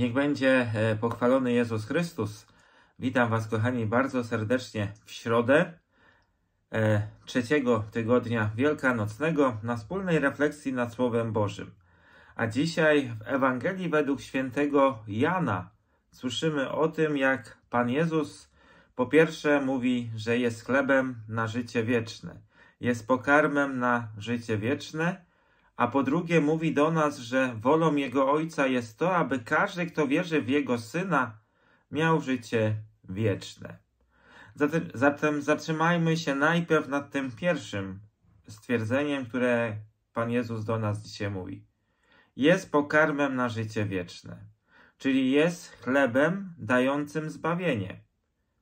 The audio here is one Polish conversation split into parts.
Niech będzie e, pochwalony Jezus Chrystus. Witam Was, kochani, bardzo serdecznie w środę e, trzeciego tygodnia wielkanocnego na wspólnej refleksji nad Słowem Bożym. A dzisiaj w Ewangelii według świętego Jana słyszymy o tym, jak Pan Jezus po pierwsze mówi, że jest chlebem na życie wieczne, jest pokarmem na życie wieczne a po drugie mówi do nas, że wolą Jego Ojca jest to, aby każdy, kto wierzy w Jego Syna, miał życie wieczne. Zatem, zatem zatrzymajmy się najpierw nad tym pierwszym stwierdzeniem, które Pan Jezus do nas dzisiaj mówi. Jest pokarmem na życie wieczne, czyli jest chlebem dającym zbawienie.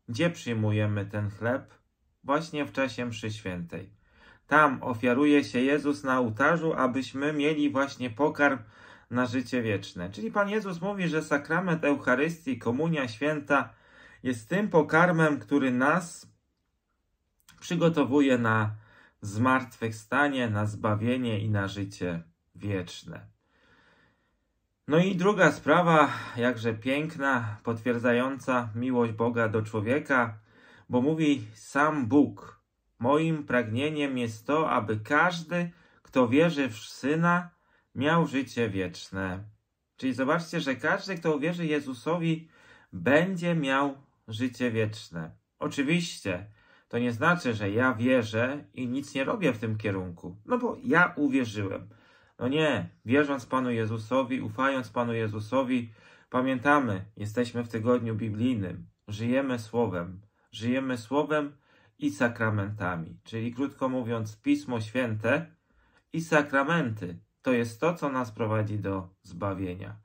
Gdzie przyjmujemy ten chleb? Właśnie w czasie mszy świętej. Tam ofiaruje się Jezus na ołtarzu, abyśmy mieli właśnie pokarm na życie wieczne. Czyli Pan Jezus mówi, że sakrament Eucharystii, Komunia Święta jest tym pokarmem, który nas przygotowuje na zmartwychwstanie, na zbawienie i na życie wieczne. No i druga sprawa, jakże piękna, potwierdzająca miłość Boga do człowieka, bo mówi sam Bóg, Moim pragnieniem jest to, aby każdy, kto wierzy w Syna, miał życie wieczne. Czyli zobaczcie, że każdy, kto uwierzy Jezusowi, będzie miał życie wieczne. Oczywiście, to nie znaczy, że ja wierzę i nic nie robię w tym kierunku, no bo ja uwierzyłem. No nie, wierząc Panu Jezusowi, ufając Panu Jezusowi, pamiętamy, jesteśmy w tygodniu biblijnym, żyjemy Słowem, żyjemy Słowem, i sakramentami. Czyli krótko mówiąc, Pismo Święte i sakramenty to jest to, co nas prowadzi do zbawienia.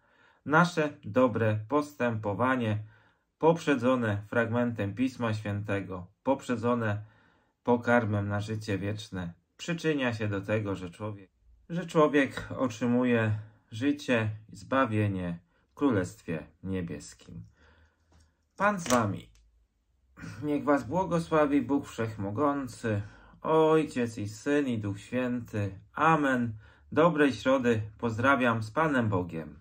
Nasze dobre postępowanie poprzedzone fragmentem Pisma Świętego, poprzedzone pokarmem na życie wieczne, przyczynia się do tego, że człowiek, że człowiek otrzymuje życie i zbawienie w Królestwie Niebieskim. Pan z Wami. Niech was błogosławi Bóg Wszechmogący, Ojciec i Syn i Duch Święty. Amen. Dobrej środy. Pozdrawiam z Panem Bogiem.